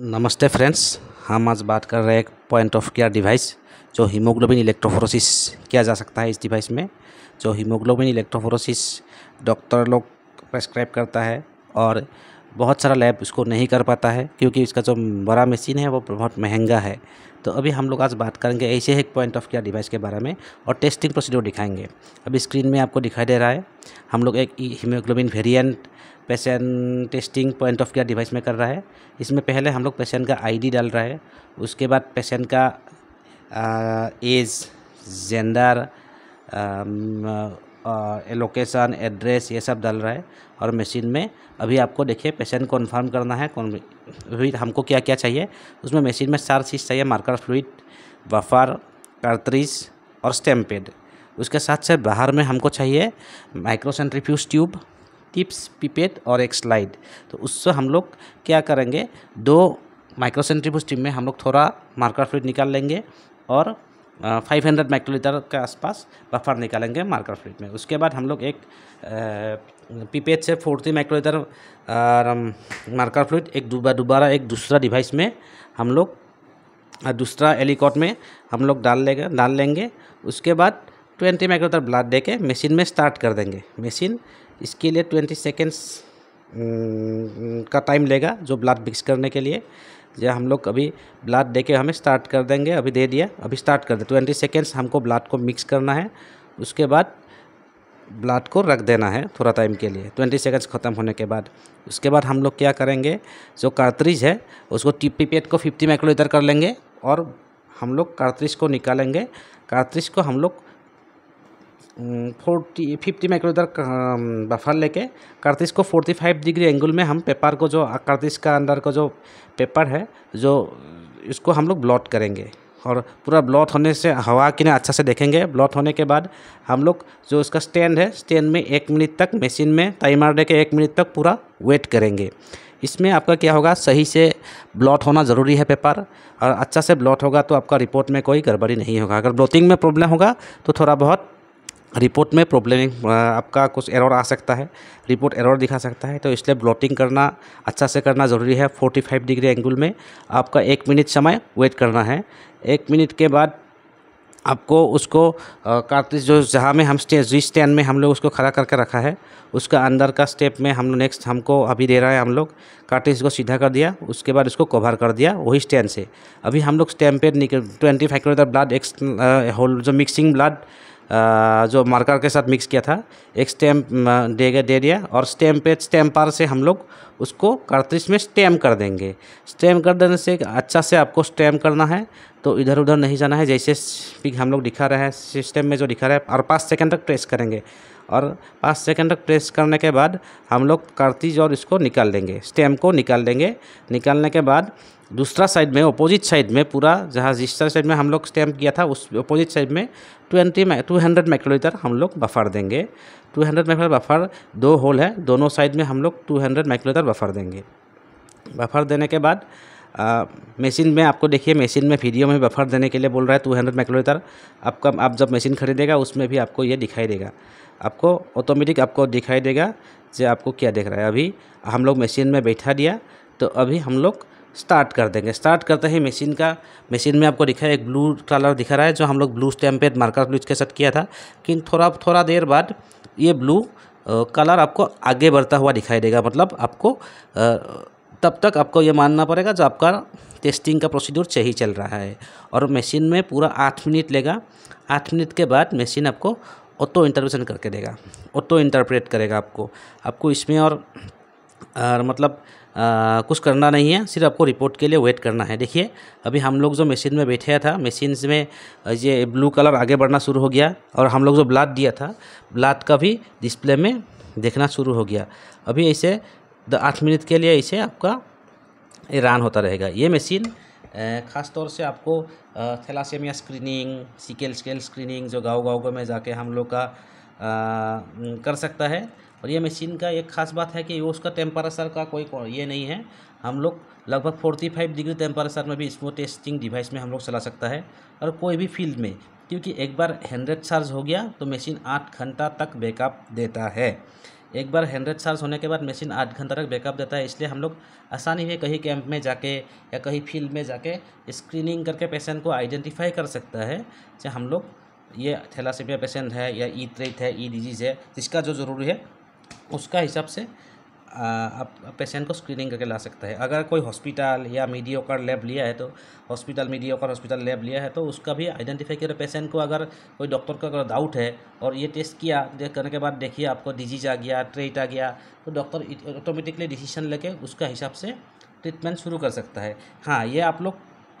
नमस्ते फ्रेंड्स हम आज बात कर रहे हैं एक पॉइंट ऑफ केयर डिवाइस जो हीमोग्लोबिन इलेक्ट्रोफोरोसिस किया जा सकता है इस डिवाइस में जो हीमोग्लोबिन इलेक्ट्रोफोरोसिस डॉक्टर लोग प्रेस्क्राइब करता है और बहुत सारा लैब उसको नहीं कर पाता है क्योंकि इसका जो बड़ा मशीन है वो बहुत महंगा है तो अभी हम लोग आज बात करेंगे ऐसे एक पॉइंट ऑफ केयर डिवाइस के बारे में और टेस्टिंग प्रोसीड्योर दिखाएंगे अभी स्क्रीन में आपको दिखाई दे रहा है हम लोग एक haemoglobin variant patient testing point of care device में कर रहा है इसमें पहले हम लोग पेशेंट का आईडी डाल रहा है उसके बाद पेशेंट का एज जेंडर एलोकेशन एड्रेस ये सब डाल रहा है और मशीन में अभी आपको देखिए पेशेंट कन्फर्म करना है कौन अभी हमको क्या क्या चाहिए उसमें मशीन में चार चीज़ चाहिए मार्कर फ्लूड वफर कार्ट्रिज और स्टैम्पेड उसके साथ से बाहर में हमको चाहिए माइक्रोसेंट्रीफ्यूज ट्यूब किप्स पिपेट और एक स्लाइड तो उससे हम लोग क्या करेंगे दो माइक्रोसेंट्रीफ्यूज ट्यूब में हम लोग थोड़ा मार्कर फ्लूड निकाल लेंगे और फाइव हंड्रेड माइक्रोलीटर के आसपास बफर निकालेंगे मार्कर फ्लूड में उसके बाद हम लोग एक पीपेट से फोर्टी माइक्रोलीटर मार्कर फ्लूड एक दोबारा एक दूसरा डिवाइस में हम लोग दूसरा एलिकॉट में हम लोग डाल लेंगे डाल लेंगे उसके बाद ट्वेंटी माइक्रोलीटर ब्लड दे के मशीन में स्टार्ट कर देंगे मशीन इसके लिए ट्वेंटी सेकेंड्स का टाइम लेगा जो ब्लड मिक्स करने के लिए जो हम लोग अभी ब्लड दे के हमें स्टार्ट कर देंगे अभी दे दिया अभी स्टार्ट कर दे ट्वेंटी सेकेंड्स हमको ब्लड को मिक्स करना है उसके बाद ब्लड को रख देना है थोड़ा टाइम के लिए ट्वेंटी सेकेंड्स ख़त्म होने के बाद उसके बाद हम लोग क्या करेंगे जो कार्तरीज है उसको टिप्पी पेट को फिफ्टी माइक्रोलीटर कर लेंगे और हम लोग कार्तरीज को निकालेंगे कार्तरीज को हम लोग फोर्टी फिफ्टी माइक्रो इधर बफर लेके करतिस को फोर्टी फाइव डिग्री एंगल में हम पेपर को जो करतिस का अंदर का जो पेपर है जो इसको हम लोग ब्लॉट करेंगे और पूरा ब्लॉट होने से हवा की ना अच्छा से देखेंगे ब्लॉट होने के बाद हम लोग जो उसका स्टैंड है स्टैंड में एक मिनट तक मशीन में टाइमर दे के एक मिनट तक पूरा वेट करेंगे इसमें आपका क्या होगा सही से ब्लॉट होना ज़रूरी है पेपर और अच्छा से ब्लॉट होगा तो आपका रिपोर्ट में कोई गड़बड़ी नहीं होगा अगर ब्लॉटिंग में प्रॉब्लम होगा तो थोड़ा बहुत रिपोर्ट में प्रॉब्लम आपका कुछ एरर आ सकता है रिपोर्ट एरर दिखा सकता है तो इसलिए ब्लॉटिंग करना अच्छा से करना ज़रूरी है 45 डिग्री एंगल में आपका एक मिनट समय वेट करना है एक मिनट के बाद आपको उसको कार्तिक जो जहाँ में हम स्टे जिस स्टैंड में हम लोग उसको खड़ा करके रखा है उसका अंदर का स्टेप में हम नेक्स्ट हमको अभी दे रहा है हम लोग कार्टिज को सीधा कर दिया उसके बाद उसको कवर कर दिया वही स्टैंड से अभी हम लोग स्टैम्प पे निकल twenty five kilometre blood X hole जो मिक्सिंग ब्लड जो मार्कर के साथ मिक्स किया था एक स्टैम्प दे दे दिया और स्टैम्प पे स्टैम्पर से हम लोग उसको कार्तरिज में स्टैम कर देंगे स्टैम कर देने से अच्छा से आपको स्टैम करना है तो इधर उधर नहीं जाना है जैसे हम लोग दिखा रहे हैं सिस्टम में जो दिखा रहा है और पाँच सेकेंड तक ट्रेस करेंगे और पाँच सेकंड तक प्रेस करने के बाद हम लोग कार्तीज और इसको निकाल देंगे स्टेम को निकाल देंगे निकालने के बाद दूसरा साइड में अपोजिट साइड में पूरा जहाँ जिस तरह साइड में हम लोग स्टैम्प किया था उस अपोजिट साइड में ट्वेंटी टू हंड्रेड माइक्रोलीटर हम लोग बफर देंगे टू हंड्रेड माइक्रोलीटर बफर दो होल है दोनों साइड में हम लोग टू हंड्रेड माइक्रोलीटर बफर देंगे बफर देने के बाद मशीन में आपको देखिए मशीन में वीडियो में बफर देने के लिए बोल रहा है टू हंड्रेड माइक्रोलीटर आपका आप जब मशीन खरीदेगा उसमें भी आपको ये दिखाई देगा आपको ऑटोमेटिक आपको दिखाई देगा जो आपको क्या देख रहा है अभी हम लोग मशीन में बैठा दिया तो अभी हम लोग स्टार्ट कर देंगे स्टार्ट करते ही मशीन का मशीन में आपको दिखा एक ब्लू कलर दिखा रहा है जो हम लोग ब्लू स्टैम्पेड मार्कर ब्लू के साथ किया था लेकिन थोड़ा थोड़ा देर बाद ये ब्लू कलर आपको आगे बढ़ता हुआ दिखाई देगा मतलब आपको तब तक आपको ये मानना पड़ेगा जो आपका टेस्टिंग का प्रोसीड्यूर सही चल रहा है और मशीन में पूरा आठ मिनट लेगा आठ मिनट के बाद मशीन आपको ऑटो इंटरवेशन करके देगा ऑटो इंटरप्रेट करेगा आपको आपको इसमें और, और मतलब आ, कुछ करना नहीं है सिर्फ आपको रिपोर्ट के लिए वेट करना है देखिए अभी हम लोग जो मशीन में बैठे था मशीन में ये ब्लू कलर आगे बढ़ना शुरू हो गया और हम लोग जो ब्लाड दिया था ब्लाड का भी डिस्प्ले में देखना शुरू हो गया अभी ऐसे आठ मिनट के लिए इसे आपका रन होता रहेगा ये मशीन ख़ास तौर से आपको thalassaemia screening sickle cell screening जो गांव गांव में जाके हम लोग का आ, कर सकता है और ये मशीन का एक ख़ास बात है कि उसका टेम्परेचर का कोई ये नहीं है हम लोग लगभग फोर्टी फाइव डिग्री टेम्परेचर में भी इसको टेस्टिंग डिवाइस में हम लोग चला सकता है और कोई भी फील्ड में क्योंकि एक बार हंड्रेड चार्ज हो गया तो मशीन आठ घंटा तक बैकअप देता है एक बार हंड्रेड चार्ज होने के बाद मशीन आठ घंटा तक बैकअप देता है इसलिए हम लोग आसानी में कहीं कैंप में जाके या कहीं फील्ड में जाके स्क्रीनिंग करके पेशेंट को आइडेंटिफाई कर सकता है जो हम लोग ये थैलासीमिया पेशेंट है या ई ट्रेट है ई e डिजीज़ है जिसका जो ज़रूरी है उसका हिसाब से आप पेशेंट को स्क्रीनिंग करके ला सकता है अगर कोई हॉस्पिटल या मीडियोकर लैब लिया है तो हॉस्पिटल मीडियोकर हॉस्पिटल लैब लिया है तो उसका भी आइडेंटिफाई करें पेशेंट को अगर कोई डॉक्टर का अगर डाउट है और ये टेस्ट किया करने के बाद देखिए आपको डिजीज आ गया ट्रेट आ गया तो डॉक्टर ऑटोमेटिकली डिसीशन लेके उसका हिसाब से ट्रीटमेंट शुरू कर सकता है हाँ ये आप लोग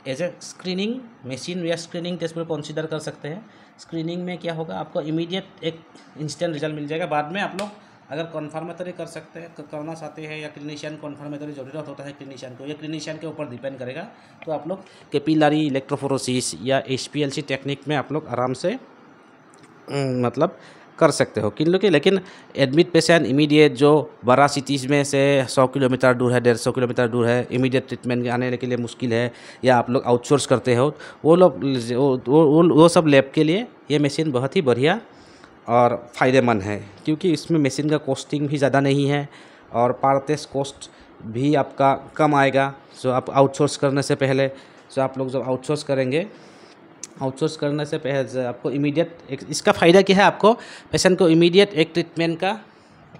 एज ए स्क्रीनिंग मशीन या स्क्रीनिंग टेस्ट में कंसिडर कर सकते हैं स्क्रीनिंग में क्या होगा आपको इमीडिएट एक इंस्टेंट रिजल्ट मिल जाएगा बाद में आप लोग अगर कन्फर्मेटरी कर सकते हैं करना चाहते हैं या क्लिनिशियन कन्फर्मेटरी जरूरत होता है क्लिनिशियन को या क्लिनिशियन के ऊपर डिपेंड करेगा तो आप लोग कैपिलरी इलेक्ट्रोफोरोसिस या एच टेक्निक में आप लोग आराम से मतलब कर सकते हो किन लोग लेकिन एडमिट पेशेंट इमीडिएट जो बड़ा सिटीज़ में से 100 किलोमीटर दूर है डेढ़ सौ किलोमीटर दूर है इमीडिएट ट्रीटमेंट आने के लिए मुश्किल है या आप लोग आउटसोर्स करते हो वो लोग वो, वो, वो, वो सब लैब के लिए ये मशीन बहुत ही बढ़िया और फ़ायदेमंद है क्योंकि इसमें मशीन का कॉस्टिंग भी ज़्यादा नहीं है और पार्टेस कॉस्ट भी आपका कम आएगा जो आप आउटसोर्स करने से पहले जो आप लोग जब आउटसोर्स करेंगे आउटसोर्स करने से पहले आपको इमीडिएट इसका फ़ायदा क्या है आपको पेशेंट को इमीडिएट एक ट्रीटमेंट का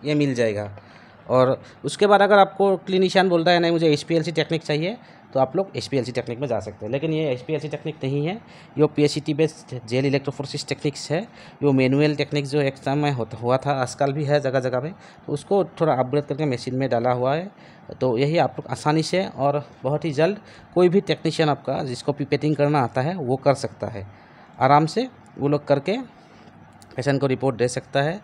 ये मिल जाएगा और उसके बाद अगर आपको क्लिनिशियन बोलता है नहीं मुझे एच टेक्निक चाहिए तो आप लोग एच टेक्निक में जा सकते हैं लेकिन ये एच टेक्निक नहीं है ये P S based gel electrophoresis techniques है जो मैनुअल टेक्निक जो एग्जाम में हुआ था आजकल भी है जगह जगह में तो उसको थोड़ा अपग्रेड करके मशीन में डाला हुआ है तो यही आप लोग आसानी से और बहुत ही जल्द कोई भी टेक्नीशियन आपका जिसको पिपेटिंग करना आता है वो कर सकता है आराम से वो लोग करके पेशेंट को रिपोर्ट दे सकता है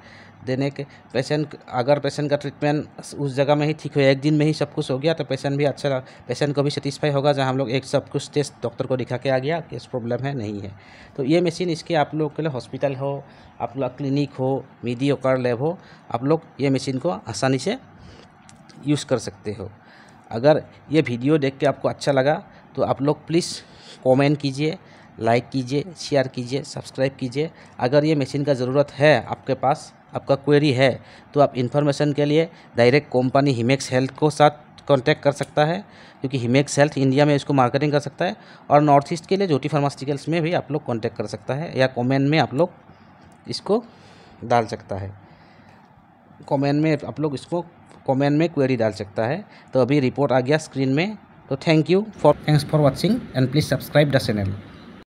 देने के पेशेंट अगर पेशेंट का ट्रीटमेंट उस जगह में ही ठीक हुआ एक दिन में ही सब कुछ हो गया तो पेशेंट भी अच्छा पेशेंट को भी सेटिस्फाई होगा जहाँ हम लोग एक सब कुछ टेस्ट डॉक्टर को दिखा के आ गया कि प्रॉब्लम है नहीं है तो ये मशीन इसके आप लोग के लिए हॉस्पिटल हो आप लोग क्लिनिक हो मीडियोकर लैब हो आप लोग ये मशीन को आसानी से यूज़ कर सकते हो अगर ये वीडियो देख के आपको अच्छा लगा तो आप लोग प्लीज़ कमेंट कीजिए लाइक कीजिए शेयर कीजिए सब्सक्राइब कीजिए अगर ये मशीन का ज़रूरत है आपके पास आपका क्वेरी है तो आप इन्फॉर्मेशन के लिए डायरेक्ट कंपनी हिमेक्स हेल्थ को साथ कांटेक्ट कर सकता है क्योंकि हिमेक्स हेल्थ इंडिया में इसको मार्केटिंग कर सकता है और नॉर्थ ईस्ट के लिए ज्योति फार्मास्यूटिकल्स में भी आप लोग कॉन्टैक्ट कर सकता है या कॉमेंट में आप लोग इसको डाल सकता है कॉमेंट में आप लोग इसको कॉमेंट में क्वेरी डाल सकता है तो अभी रिपोर्ट आ गया स्क्रीन में तो thank you for thanks for watching and please subscribe the channel